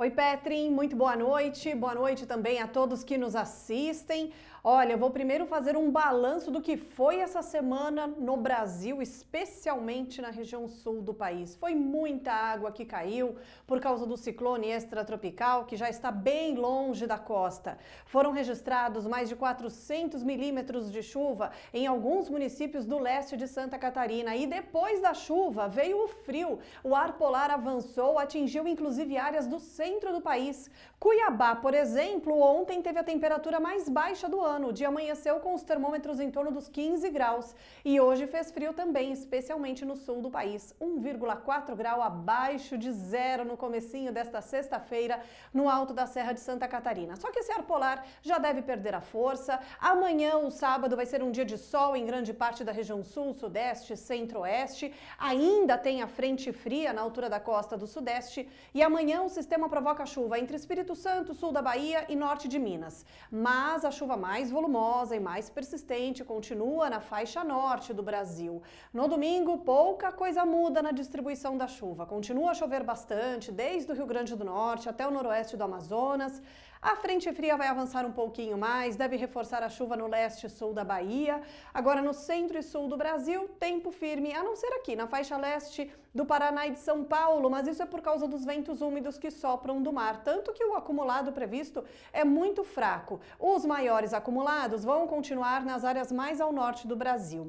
Oi, Petrin, muito boa noite. Boa noite também a todos que nos assistem. Olha, eu vou primeiro fazer um balanço do que foi essa semana no Brasil, especialmente na região sul do país. Foi muita água que caiu por causa do ciclone extratropical, que já está bem longe da costa. Foram registrados mais de 400 milímetros de chuva em alguns municípios do leste de Santa Catarina. E depois da chuva veio o frio. O ar polar avançou, atingiu inclusive áreas do centro centro do país. Cuiabá, por exemplo, ontem teve a temperatura mais baixa do ano. O dia amanheceu com os termômetros em torno dos 15 graus. E hoje fez frio também, especialmente no sul do país. 1,4 grau abaixo de zero no comecinho desta sexta-feira no alto da Serra de Santa Catarina. Só que esse ar polar já deve perder a força. Amanhã, o sábado, vai ser um dia de sol em grande parte da região sul, sudeste, centro-oeste. Ainda tem a frente fria na altura da costa do sudeste. E amanhã o sistema provoca chuva entre Espírito Santo, sul da Bahia e norte de Minas. Mas a chuva mais volumosa e mais persistente continua na faixa norte do Brasil. No domingo, pouca coisa muda na distribuição da chuva. Continua a chover bastante, desde o Rio Grande do Norte até o noroeste do Amazonas. A frente fria vai avançar um pouquinho mais, deve reforçar a chuva no leste e sul da Bahia. Agora, no centro e sul do Brasil, tempo firme, a não ser aqui na faixa leste do Paraná e de São Paulo, mas isso é por causa dos ventos úmidos que sopram do mar, tanto que o acumulado previsto é muito fraco. Os maiores acumulados vão continuar nas áreas mais ao norte do Brasil.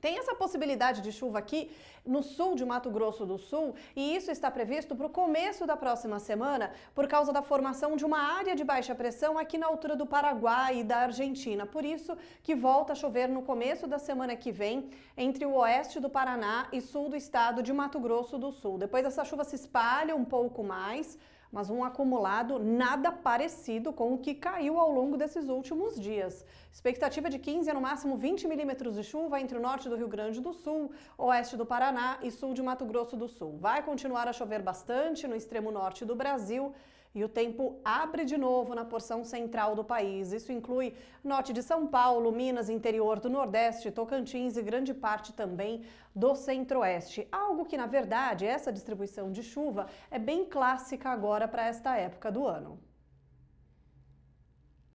Tem essa possibilidade de chuva aqui no sul de Mato Grosso do Sul e isso está previsto para o começo da próxima semana por causa da formação de uma área de baixa pressão aqui na altura do Paraguai e da Argentina. Por isso que volta a chover no começo da semana que vem entre o oeste do Paraná e sul do estado de Mato Grosso do Sul. Depois essa chuva se espalha um pouco mais mas um acumulado nada parecido com o que caiu ao longo desses últimos dias. Expectativa de 15 a no máximo 20 milímetros de chuva entre o norte do Rio Grande do Sul, oeste do Paraná e sul de Mato Grosso do Sul. Vai continuar a chover bastante no extremo norte do Brasil e o tempo abre de novo na porção central do país. Isso inclui norte de São Paulo, Minas, interior do Nordeste, Tocantins e grande parte também do Centro-Oeste. Algo que, na verdade, essa distribuição de chuva é bem clássica agora para esta época do ano.